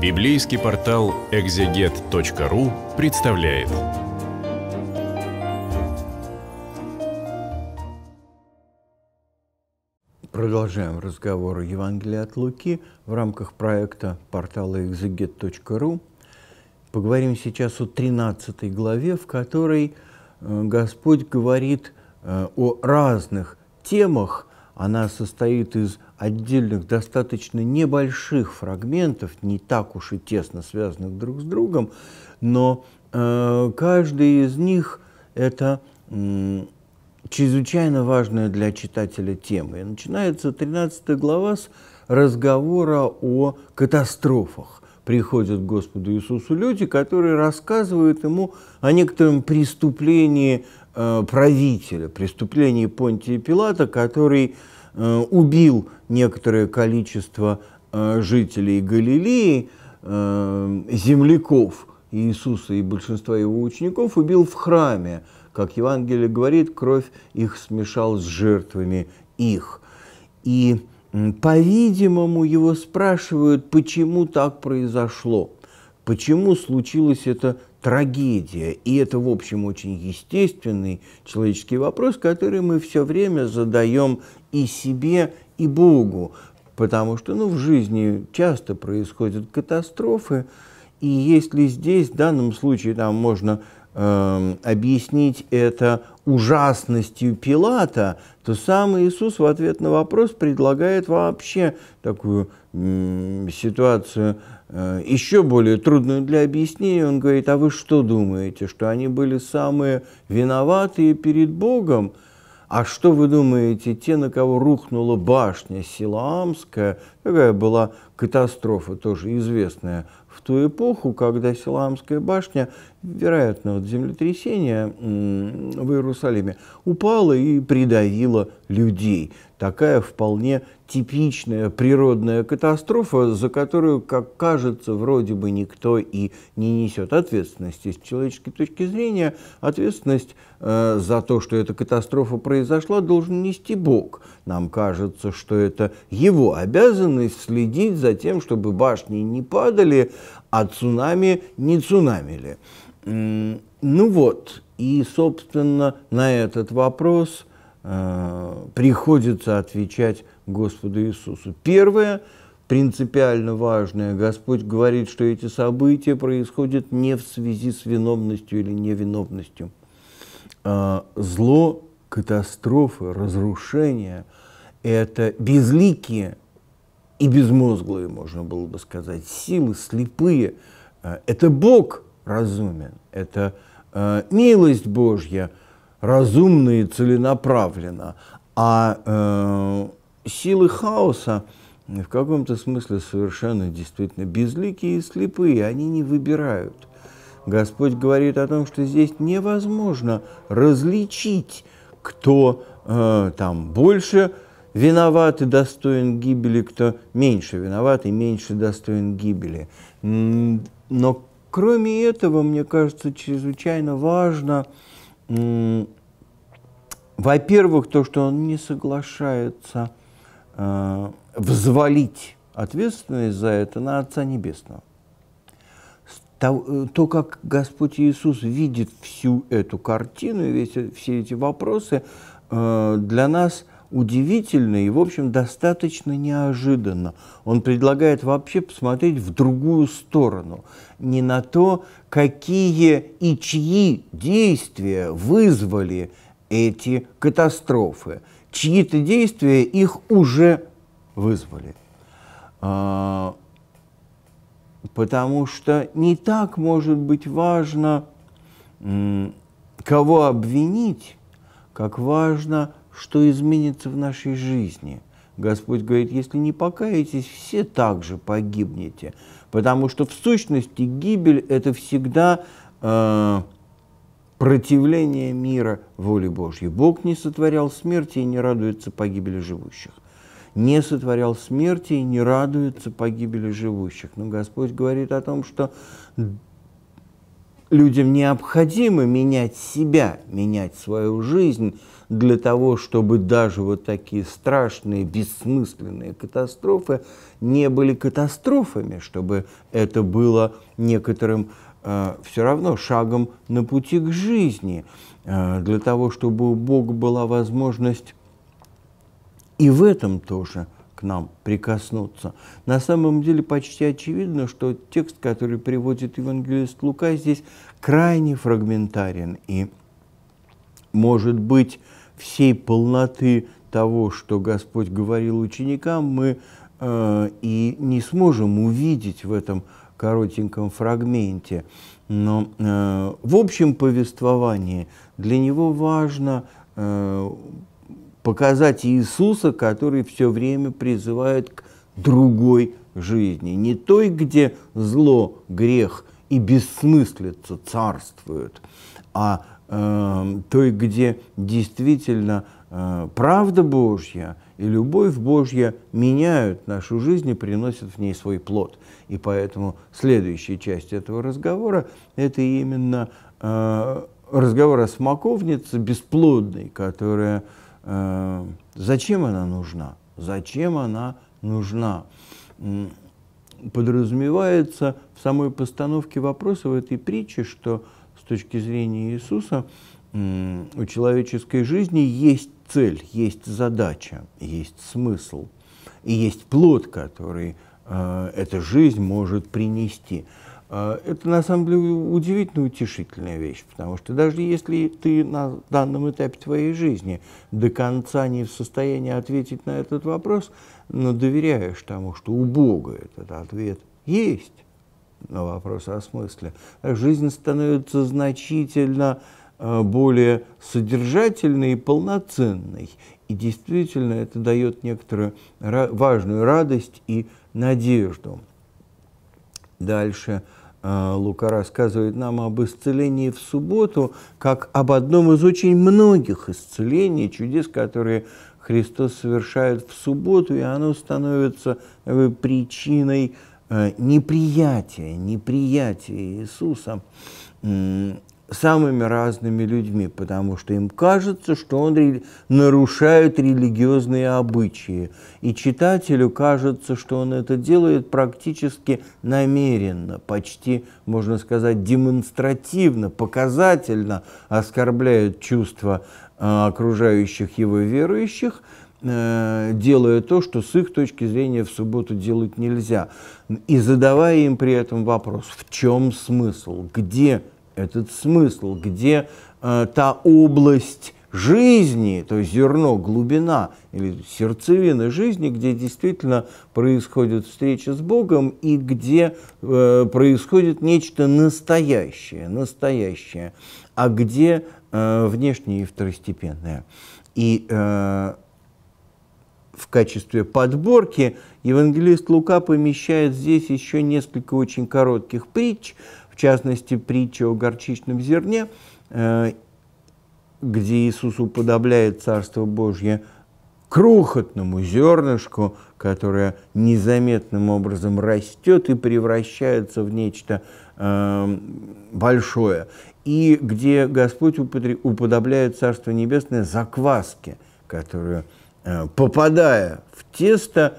Библейский портал экзегет.ру представляет. Продолжаем разговор Евангелия от Луки в рамках проекта портала экзегет.ру. Поговорим сейчас о 13 главе, в которой э, Господь говорит э, о разных темах, она состоит из отдельных достаточно небольших фрагментов, не так уж и тесно связанных друг с другом, но э, каждый из них это э, чрезвычайно важная для читателя тема. И начинается 13 глава с разговора о катастрофах. Приходят к Господу Иисусу люди, которые рассказывают ему о некотором преступлении э, правителя, преступлении Понтия Пилата, который Э, убил некоторое количество э, жителей Галилеи, э, земляков Иисуса и большинства его учеников, убил в храме. Как Евангелие говорит, кровь их смешал с жертвами их. И, по-видимому, его спрашивают, почему так произошло, почему случилась эта трагедия. И это, в общем, очень естественный человеческий вопрос, который мы все время задаем и себе, и Богу, потому что ну, в жизни часто происходят катастрофы, и если здесь, в данном случае, там можно э, объяснить это ужасностью Пилата, то сам Иисус в ответ на вопрос предлагает вообще такую э, ситуацию еще более трудную для объяснения. Он говорит, а вы что думаете, что они были самые виноватые перед Богом? А что вы думаете, те, на кого рухнула башня Силаамская, какая была катастрофа тоже известная в ту эпоху, когда Силамская башня, вероятно, от землетрясения в Иерусалиме, упала и придавила людей. Такая вполне типичная природная катастрофа, за которую, как кажется, вроде бы никто и не несет ответственности. С человеческой точки зрения ответственность э, за то, что эта катастрофа произошла, должен нести Бог. Нам кажется, что это его обязанность следить за тем, чтобы башни не падали, а цунами не цунамили. Ну вот, и, собственно, на этот вопрос э, приходится отвечать Господу Иисусу. Первое, принципиально важное, Господь говорит, что эти события происходят не в связи с виновностью или невиновностью. Э, зло, катастрофы, разрушения – это безликие и безмозглые, можно было бы сказать, силы, слепые. Э, это Бог разумен, это э, милость Божья разумна и целенаправлена, а э, силы хаоса в каком-то смысле совершенно действительно безликие и слепые, они не выбирают. Господь говорит о том, что здесь невозможно различить, кто э, там больше Виноват и достоин гибели, кто меньше виноват и меньше достоин гибели. Но кроме этого, мне кажется, чрезвычайно важно, во-первых, то, что он не соглашается э, взвалить ответственность за это на Отца Небесного. Э, то, как Господь Иисус видит всю эту картину, и все эти вопросы, э, для нас удивительно и, в общем, достаточно неожиданно. Он предлагает вообще посмотреть в другую сторону, не на то, какие и чьи действия вызвали эти катастрофы. Чьи-то действия их уже вызвали. А, потому что не так может быть важно, кого обвинить, как важно – что изменится в нашей жизни. Господь говорит, если не покаетесь, все также погибнете, потому что в сущности гибель – это всегда э, противление мира воле Божьей. Бог не сотворял смерти и не радуется погибели живущих не сотворял смерти и не радуется погибели живущих. Но Господь говорит о том, что людям необходимо менять себя, менять свою жизнь для того, чтобы даже вот такие страшные, бессмысленные катастрофы не были катастрофами, чтобы это было некоторым э, все равно шагом на пути к жизни, э, для того, чтобы у Бога была возможность и в этом тоже – к нам прикоснуться. На самом деле почти очевидно, что текст, который приводит евангелист Лука, здесь крайне фрагментарен и, может быть, всей полноты того, что Господь говорил ученикам, мы э, и не сможем увидеть в этом коротеньком фрагменте. Но э, в общем повествовании для него важно э, показать Иисуса, который все время призывает к другой жизни, не той, где зло, грех и бессмыслица царствуют, а э, той, где действительно э, правда Божья и любовь Божья меняют нашу жизнь и приносят в ней свой плод. И поэтому следующая часть этого разговора – это именно э, разговор о смоковнице бесплодной, которая э, Э, зачем она нужна? Зачем она нужна? Подразумевается в самой постановке вопроса в этой притче, что с точки зрения Иисуса у человеческой жизни есть цель, есть задача, есть смысл и есть плод, который э, эта жизнь может принести. А, это на самом деле удивительно утешительная вещь, потому что даже если ты на данном этапе твоей жизни до конца не в состоянии ответить на этот вопрос, но доверяешь тому, что у Бога этот ответ есть на вопрос о смысле, жизнь становится значительно а, более содержательной и полноценной. И действительно это дает некоторую важную радость и надежду. Дальше – Э, Лука рассказывает нам об исцелении в субботу, как об одном из очень многих исцелений, чудес, которые Христос совершает в субботу, и оно становится э, причиной э, неприятия, неприятия Иисуса самыми разными людьми, потому что им кажется, что он ре... нарушает религиозные обычаи. И читателю кажется, что он это делает практически намеренно, почти, можно сказать, демонстративно, показательно оскорбляет чувства э, окружающих его верующих, э, делая то, что с их точки зрения в субботу делать нельзя. И задавая им при этом вопрос, в чем смысл, где этот смысл, где э, та область жизни, то есть зерно, глубина или сердцевина жизни, где действительно происходит встреча с Богом и где э, происходит нечто настоящее, настоящее, а где э, внешнее и второстепенное. И э, в качестве подборки евангелист Лука помещает здесь еще несколько очень коротких притч, частности, притча о горчичном зерне, э, где Иисус уподобляет Царство Божье крохотному зернышку, которое незаметным образом растет и превращается в нечто э, большое, и где Господь уподобляет Царство Небесное закваске, которую, э, попадая в тесто,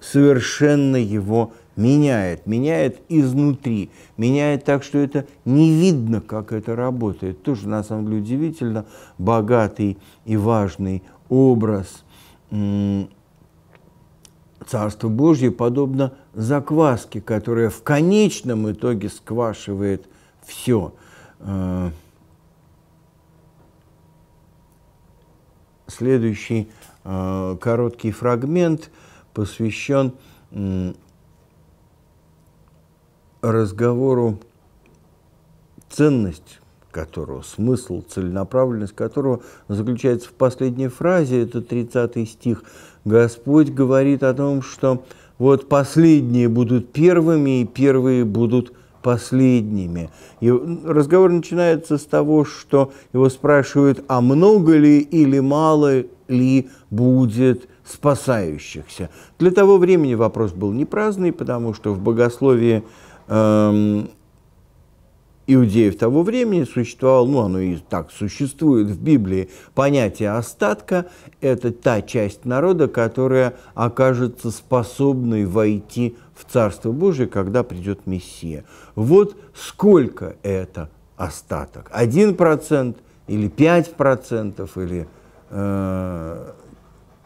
совершенно его меняет, меняет изнутри, меняет так, что это не видно, как это работает. Тоже, на самом деле, удивительно богатый и важный образ Царства Божье подобно закваске, которая в конечном итоге сквашивает все. Э, следующий э, короткий фрагмент посвящен разговору ценность которого, смысл, целенаправленность которого заключается в последней фразе, это 30 стих. Господь говорит о том, что вот последние будут первыми, и первые будут последними. И разговор начинается с того, что его спрашивают, а много ли или мало ли будет спасающихся. Для того времени вопрос был не праздный, потому что в богословии – Эм, иудеев того времени существовало, ну оно и так существует в Библии, понятие остатка – это та часть народа, которая окажется способной войти в Царство Божие, когда придет Мессия. Вот сколько это остаток? один процент или пять процентов или э,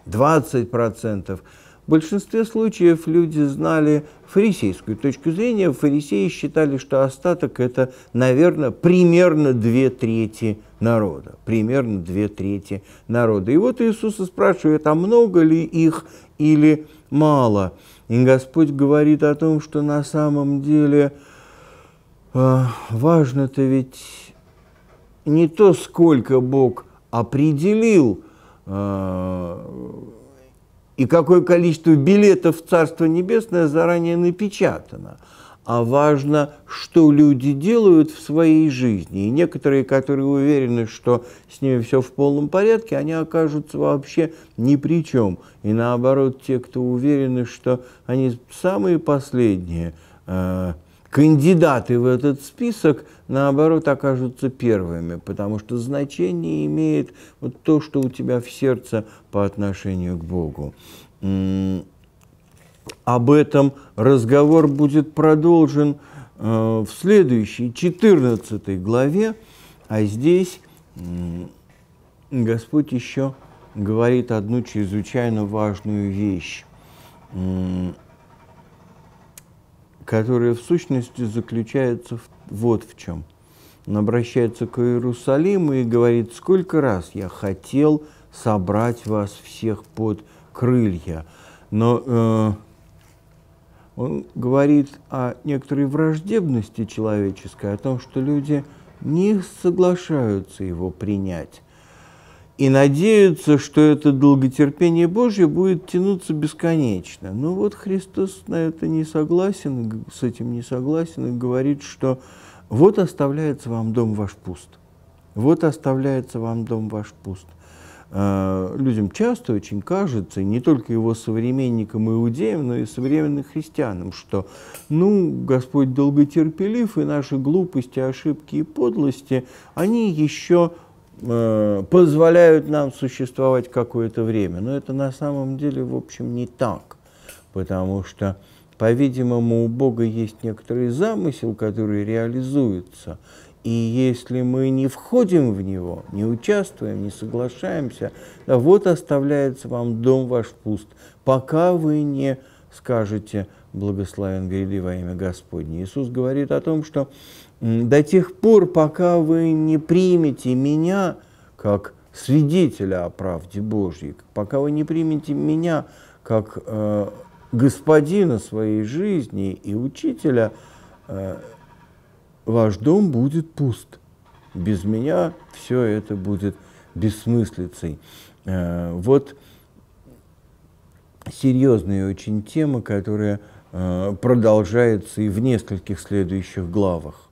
двадцать процентов. В большинстве случаев люди знали фарисейскую точку зрения. Фарисеи считали, что остаток – это, наверное, примерно две трети народа. Примерно две трети народа. И вот Иисуса спрашивает, а много ли их или мало? И Господь говорит о том, что на самом деле э, важно-то ведь не то, сколько Бог определил э, и какое количество билетов в Царство Небесное заранее напечатано, а важно, что люди делают в своей жизни. И некоторые, которые уверены, что с ними все в полном порядке, они окажутся вообще ни при чем. И наоборот, те, кто уверены, что они самые последние, э, кандидаты в этот список, наоборот, окажутся первыми, потому что значение имеет вот то, что у тебя в сердце по отношению к Богу. Об этом разговор будет продолжен э, в следующей, 14 главе, а здесь Господь еще говорит одну чрезвычайно важную вещь которая в сущности заключается в, вот в чем. Он обращается к Иерусалиму и говорит, сколько раз я хотел собрать вас всех под крылья. Но э, он говорит о некоторой враждебности человеческой, о том, что люди не соглашаются его принять и надеются, что это долготерпение Божье будет тянуться бесконечно. Но ну вот Христос на это не согласен, с этим не согласен и говорит, что вот оставляется вам дом ваш пуст. Вот оставляется вам дом ваш пуст. А, людям часто очень кажется, не только его современникам иудеям, но и современным христианам, что ну, Господь долготерпелив, и наши глупости, ошибки и подлости, они еще Э, позволяют нам существовать какое-то время. Но это на самом деле, в общем, не так, потому что, по-видимому, у Бога есть некоторый замысел, который реализуется. И если мы не входим в него, не участвуем, не соглашаемся, да вот оставляется вам дом ваш пуст, пока вы не скажете «благословен гряды во имя Господне». Иисус говорит о том, что до тех пор, пока вы не примете меня как свидетеля о правде Божьей, пока вы не примете меня как э, господина своей жизни и учителя, э, ваш дом будет пуст. Без меня все это будет бессмыслицей. Э, вот серьезная очень тема, которая э, продолжается и в нескольких следующих главах.